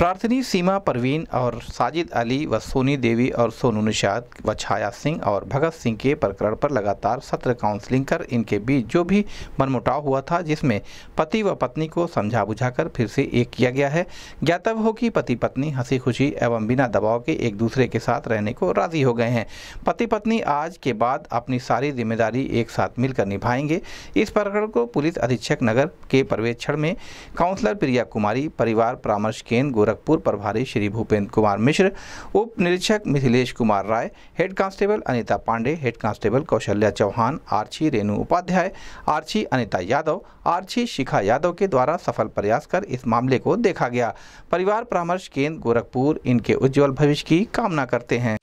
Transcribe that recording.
प्रार्थनी सीमा परवीन और साजिद अली व सोनी देवी और सोनू निषाद व छाया सिंह और भगत सिंह के प्रकरण पर लगातार सत्र काउंसलिंग कर इनके बीच जो भी मनमुटाव हुआ था जिसमें पति व पत्नी को समझा बुझाकर फिर से एक किया गया है ज्ञातव्य हो कि पति पत्नी हंसी खुशी एवं बिना दबाव के एक दूसरे के साथ रहने को राजी हो गए हैं पति पत्नी आज के बाद अपनी सारी जिम्मेदारी एक साथ मिलकर निभाएंगे इस प्रकरण को पुलिस अधीक्षक नगर के पर्यवेक्षण में काउंसलर प्रिया कुमारी परिवार परामर्श केंद्र गोरखपुर प्रभारी श्री भूपेंद्र कुमार मिश्र उप निरीक्षक Mithilesh Kumar Rai head constable Anita Pandey head constable Kaushalya Chauhan आर्ची रेणु उपाध्याय आर्ची अनिता यादव आर्ची शिखा यादव के द्वारा सफल प्रयास कर इस मामले को देखा गया परिवार परामर्श केंद्र गोरखपुर इनके उज्जवल भविष्य की कामना करते हैं